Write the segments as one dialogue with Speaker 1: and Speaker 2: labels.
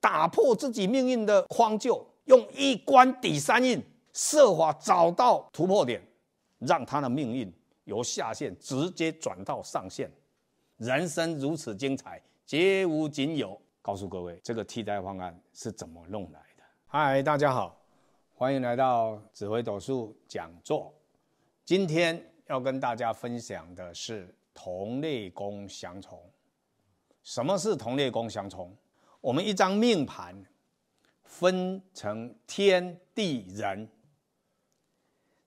Speaker 1: 打破自己命运的框臼，用一关抵三印，设法找到突破点，让他的命运由下线直接转到上限。人生如此精彩，绝无仅有。告诉各位，这个替代方案是怎么弄来的？嗨，大家好，欢迎来到指挥斗数讲座。今天要跟大家分享的是同类宫相冲。什么是同类宫相冲？我们一张命盘分成天地人，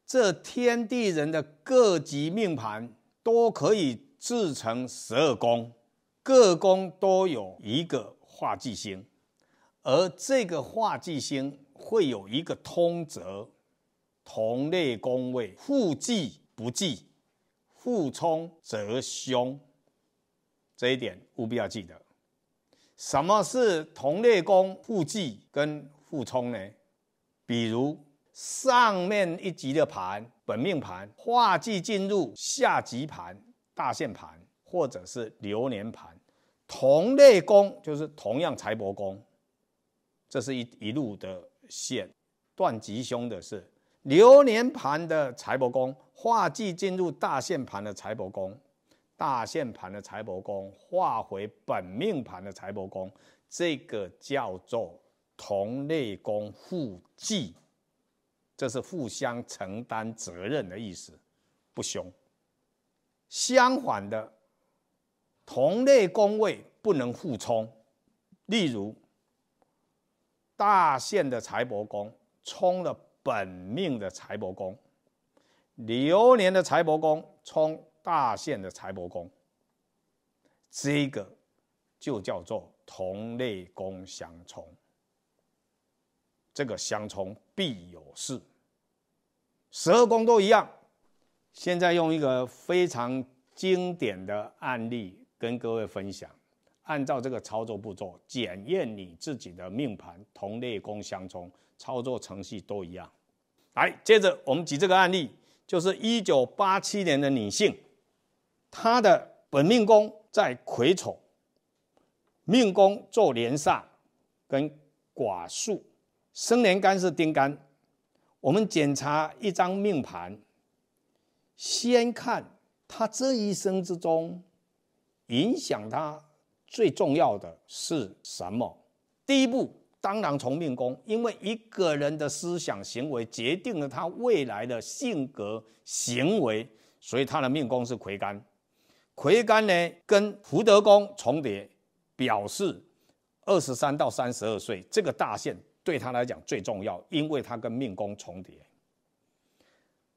Speaker 1: 这天地人的各级命盘都可以制成十二宫，各宫都有一个化忌星，而这个化忌星会有一个通则。同类宫位互忌不忌，互冲则凶，这一点务必要记得。什么是同类宫互忌跟互冲呢？比如上面一级的盘本命盘化忌进入下级盘大限盘或者是流年盘，同类宫就是同样财帛宫，这是一一路的线断吉凶的是。流年盘的财帛宫化忌进入大限盘的财帛宫，大限盘的财帛宫化回本命盘的财帛宫，这个叫做同类宫互忌，这是互相承担责任的意思，不凶。相反的，同类宫位不能互冲，例如大限的财帛宫冲了。本命的财帛宫，流年的财帛宫冲大限的财帛宫，这个就叫做同类宫相冲。这个相冲必有事，十二宫都一样。现在用一个非常经典的案例跟各位分享，按照这个操作步骤检验你自己的命盘同类宫相冲。操作程序都一样，来接着我们举这个案例，就是一九八七年的女性，她的本命宫在癸丑，命宫做连煞，跟寡宿，生年干是丁干。我们检查一张命盘，先看她这一生之中，影响她最重要的是什么？第一步。当然，从命宫，因为一个人的思想行为决定了他未来的性格行为，所以他的命宫是魁干。魁干呢，跟福德宫重叠，表示二十三到三十二岁这个大限对他来讲最重要，因为他跟命宫重叠。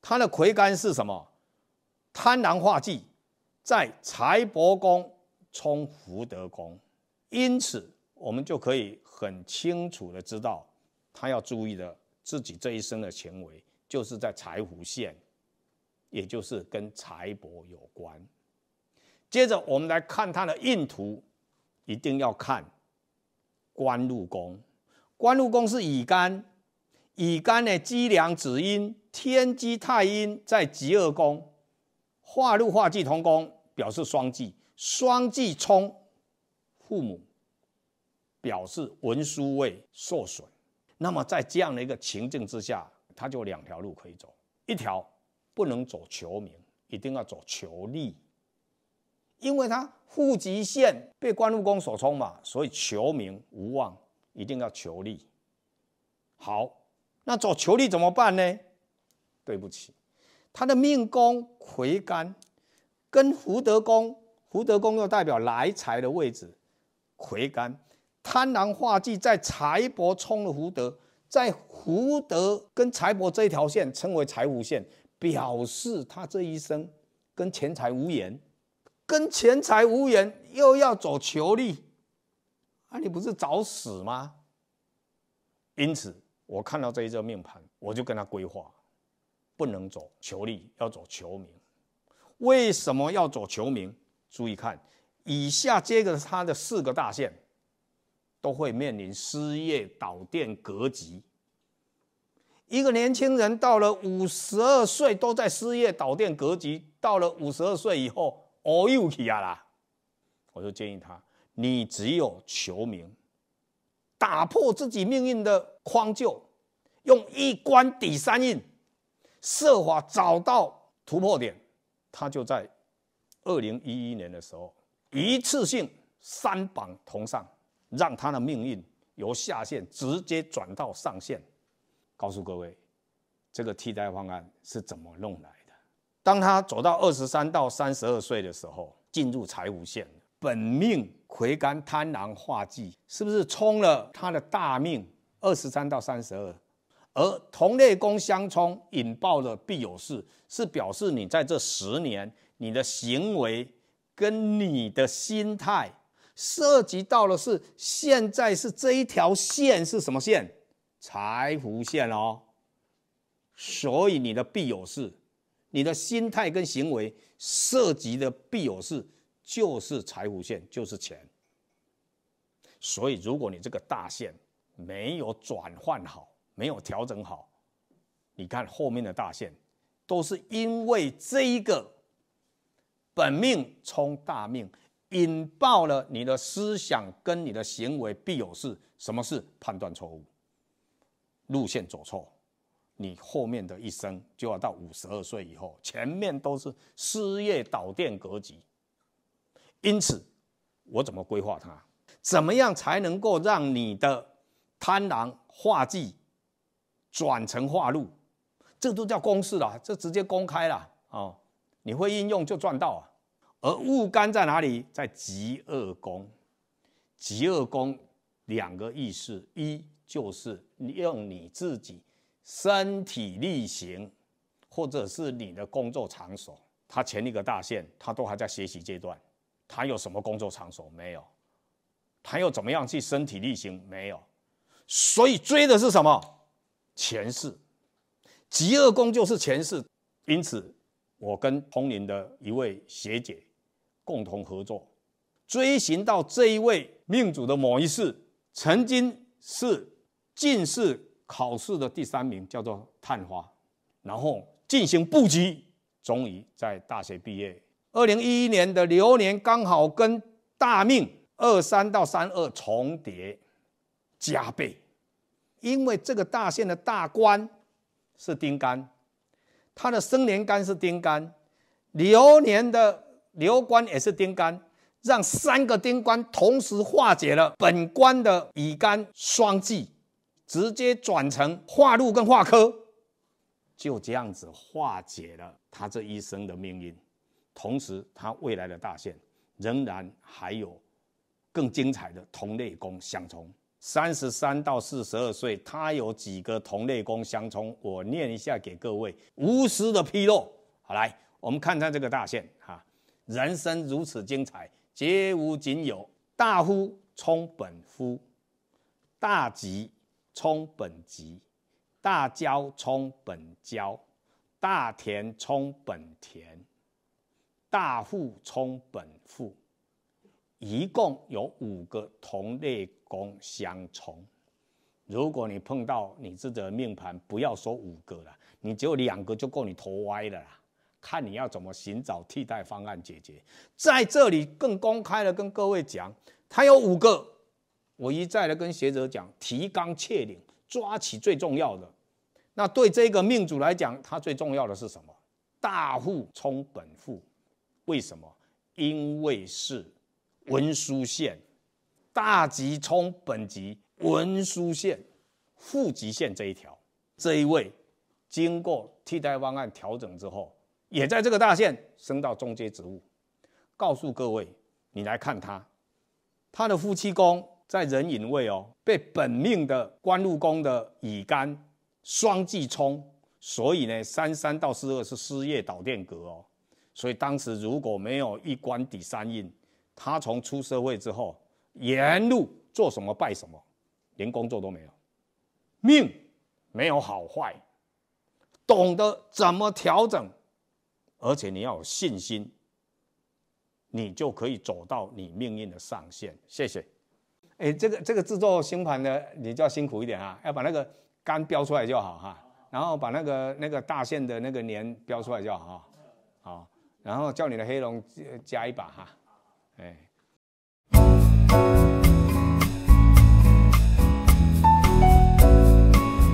Speaker 1: 他的魁干是什么？贪婪化忌，在财帛宫冲福德宫，因此。我们就可以很清楚的知道，他要注意的自己这一生的行为，就是在财弧线，也就是跟财帛有关。接着，我们来看他的印图，一定要看官禄宫。官禄宫是乙肝，乙肝呢，积粮子阴天机太阴在吉二宫，化禄化忌同宫，表示双忌，双忌冲父母。表示文书位受损，那么在这样的一个情境之下，他就两条路可以走：一条不能走求名，一定要走求利，因为他户籍县被官禄宫所冲嘛，所以求名无望，一定要求利。好，那走求利怎么办呢？对不起，他的命宫魁干跟福德宫，福德宫又代表来财的位置，魁干。贪婪化忌在财帛冲了福德，在福德跟财帛这一条线称为财无线，表示他这一生跟钱财无缘，跟钱财无缘又要走求利，啊，你不是找死吗？因此，我看到这一张命盘，我就跟他规划，不能走求利，要走求名。为什么要走求名？注意看，以下这个是他的四个大线。都会面临失业导电格局。一个年轻人到了五十二岁都在失业导电格局，到了五十二岁以后，我又起来了。我就建议他：你只有求名，打破自己命运的框就，用一关抵三印，设法找到突破点。他就在二零一一年的时候，一次性三榜同上。让他的命运由下限直接转到上限。告诉各位，这个替代方案是怎么弄来的？当他走到二十三到三十二岁的时候，进入财务线，本命魁罡贪狼化忌，是不是冲了他的大命？二十三到三十二，而同类宫相冲，引爆了必有事，是表示你在这十年，你的行为跟你的心态。涉及到的是现在是这一条线是什么线？财富线哦。所以你的必有事，你的心态跟行为涉及的必有事就是财富线，就是钱。所以如果你这个大线没有转换好，没有调整好，你看后面的大线都是因为这一个本命冲大命。引爆了你的思想跟你的行为，必有事。什么事？判断错误，路线走错，你后面的一生就要到五十二岁以后，前面都是失业导电格局。因此，我怎么规划它？怎么样才能够让你的贪婪化忌转成化路？这都叫公式啦，这直接公开了啊！你会应用就赚到啊！而悟干在哪里？在极恶宫。极恶宫两个意思，一就是用你自己身体力行，或者是你的工作场所。他前一个大限，他都还在学习阶段，他有什么工作场所没有？他又怎么样去身体力行？没有。所以追的是什么？前世。极恶宫就是前世。因此，我跟通灵的一位学姐。共同合作，追寻到这一位命主的某一世，曾经是进士考试的第三名，叫做探花，然后进行布局，终于在大学毕业。二零一一年的流年刚好跟大命二三到三二重叠，加倍，因为这个大限的大官是丁干，他的生年干是丁干，流年的。刘官也是丁干，让三个丁官同时化解了本官的乙干双忌，直接转成化禄跟化科，就这样子化解了他这一生的命运。同时，他未来的大限仍然还有更精彩的同类宫相冲。三十三到四十二岁，他有几个同类宫相冲？我念一下给各位，无私的披露。好，来，我们看看这个大限哈。人生如此精彩，绝无仅有。大乎冲本乎，大吉冲本吉，大交冲本交，大田冲本田，大富冲本富，一共有五个同类宫相冲。如果你碰到你自己的命盘，不要说五个了，你只有两个就够你头歪的啦。看你要怎么寻找替代方案解决。在这里更公开的跟各位讲，它有五个。我一再的跟学者讲，提纲挈领，抓起最重要的。那对这个命主来讲，他最重要的是什么？大富冲本富，为什么？因为是文书线大吉冲本吉，文书线户吉线这一条，这一位经过替代方案调整之后。也在这个大限升到中阶职务。告诉各位，你来看他，他的夫妻宫在壬寅位哦，被本命的官禄宫的乙干双忌冲，所以呢，三三到四二是失业导电格哦。所以当时如果没有一官抵三印，他从出社会之后沿路做什么拜什么，连工作都没有，命没有好坏，懂得怎么调整。而且你要有信心，你就可以走到你命运的上限。谢谢。哎，这个这个制作星盘的，你就要辛苦一点啊，要把那个干标出来就好哈，然后把那个那个大线的那个年标出来就好。好，然后叫你的黑龙加一把哈。哎。